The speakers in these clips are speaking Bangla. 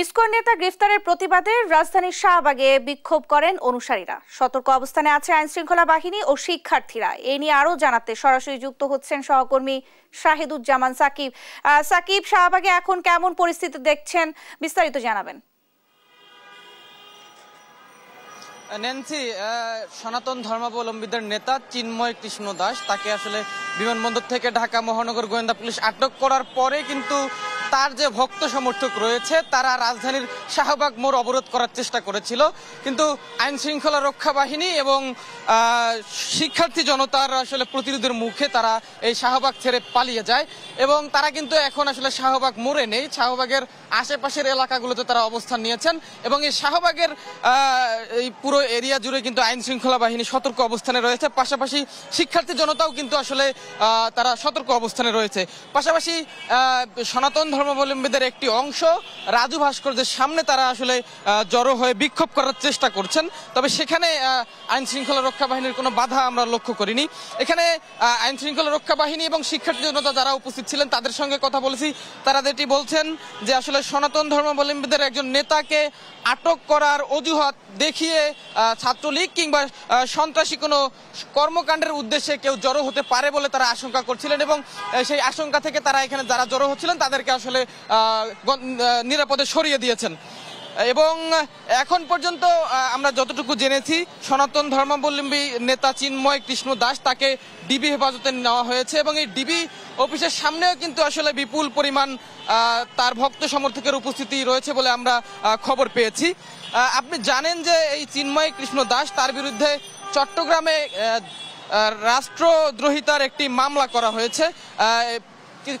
ইসকন নেতা গ্রেফতারের প্রতিবাদে রাজধানীর শাহবাগে বিক্ষোভ করেন অনুসারীরা সতর্ক অবস্থানে আছে আইন শৃঙ্খলা বাহিনী ও শিক্ষার্থীরা এ নিয়ে আরও জানাতে সরাসরি যুক্ত হচ্ছেন সহকর্মী শাহিদুজ্জামান সাকিব সাকিব শাহবাগে এখন কেমন পরিস্থিতি দেখছেন বিস্তারিত জানাবেন নেন্সি সনাতন ধর্মাবলম্বীদের নেতা চিন্ময় কৃষ্ণ দাস তাকে আসলে বিমানবন্দর থেকে ঢাকা মহানগর গোয়েন্দা পুলিশ আটক করার পরে কিন্তু তার যে ভক্ত সমর্থক রয়েছে তারা রাজধানীর শাহবাগ মোর অবরোধ করার চেষ্টা করেছিল কিন্তু আইন শৃঙ্খলা রক্ষা বাহিনী এবং শিক্ষার্থী জনতার আসলে প্রতিরোধের মুখে তারা এই শাহবাগ ছেড়ে পালিয়ে যায় এবং তারা কিন্তু এখন আসলে শাহবাগ মোড়ে নেই শাহবাগের আশেপাশের এলাকাগুলোতে তারা অবস্থান নিয়েছেন এবং এই শাহবাগের এই পুরো এরিয়া জুড়ে কিন্তু আইন শৃঙ্খলা বাহিনী সতর্ক অবস্থানে রয়েছে পাশাপাশি শিক্ষার্থী জনতাও কিন্তু আসলে তারা সতর্ক অবস্থানে রয়েছে পাশাপাশি সনাতন ধর্মাবলম্বীদের একটি অংশ রাজু ভাস্কর্যের সামনে তারা আসলে জড়ো হয়ে বিক্ষোভ করার চেষ্টা করছেন তবে সেখানে আইন শৃঙ্খলা রক্ষা বাহিনীর কোনো বাধা আমরা লক্ষ্য করিনি এখানে আইন শৃঙ্খলা রক্ষা বাহিনী এবং শিক্ষার্থী জনতা যারা উপস্থিত ছিলেন তাদের সঙ্গে কথা বলেছি তারা যেটি বলছেন যে আসলে সনাতন ধর্মাবলম্বীদের একজন নেতাকে আটক করার অজুহাত দেখিয়ে ছাত্রলীগ কিংবা সন্ত্রাসী কোনো কর্মকাণ্ডের উদ্দেশ্যে কেউ জড়ো হতে পারে বলে তারা আশঙ্কা করছিলেন এবং সেই আশঙ্কা থেকে তারা এখানে যারা জড়ো হচ্ছিলেন তাদেরকে আসলে আসলে নিরাপদে সরিয়ে দিয়েছেন এবং এখন পর্যন্ত আমরা যতটুকু জেনেছি সনাতন ধর্মাবলম্বী নেতা চিন্ময় কৃষ্ণ দাস তাকে ডিবি হেফাজতে নেওয়া হয়েছে এবং এই ডিবি অফিসের সামনেও কিন্তু আসলে বিপুল পরিমাণ তার ভক্ত সমর্থকের উপস্থিতি রয়েছে বলে আমরা খবর পেয়েছি আপনি জানেন যে এই চিন্ময় কৃষ্ণ দাস তার বিরুদ্ধে চট্টগ্রামে রাষ্ট্রদ্রোহিতার একটি মামলা করা হয়েছে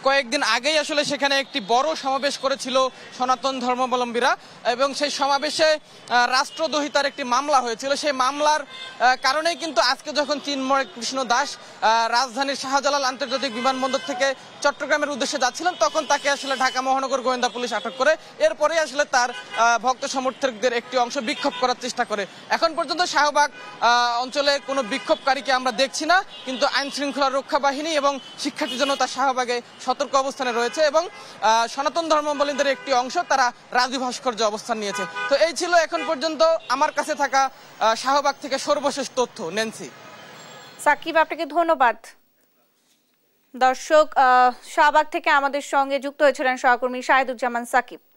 কয়েকদিন আগেই আসলে সেখানে একটি বড় সমাবেশ করেছিল সনাতন ধর্মাবলম্বীরা এবং সেই সমাবেশে রাষ্ট্রদ্রোহিতার একটি মামলা হয়েছিল সেই মামলার কারণেই কিন্তু আজকে যখন চিন্ময় কৃষ্ণ দাস রাজধানীর শাহজালাল আন্তর্জাতিক বিমানবন্দর থেকে চট্টগ্রামের উদ্দেশ্যে যাচ্ছিলেন তখন তাকে আসলে ঢাকা মহানগর গোয়েন্দা পুলিশ আটক করে এরপরে আসলে তার ভক্ত সমর্থকদের একটি অংশ বিক্ষোভ করার চেষ্টা করে এখন পর্যন্ত শাহবাগ অঞ্চলে কোনো বিক্ষোভকারীকে আমরা দেখছি না কিন্তু আইন শৃঙ্খলা রক্ষা বাহিনী এবং শিক্ষার্থী জনতা শাহবাগে সতর্ক অবস্থানে রয়েছে এবং সনাতন ধর্মাবলীদের একটি অংশ তারা রাজু ভাস্কর্য অবস্থান নিয়েছে তো এই ছিল এখন পর্যন্ত আমার কাছে থাকা শাহবাগ থেকে সর্বশেষ তথ্য নেন্সি সাকিব আপনাকে ধন্যবাদ দর্শক শাহবাগ থেকে আমাদের সঙ্গে যুক্ত হয়েছিলেন সহকর্মী শাহেদুজ্জামান সাকিব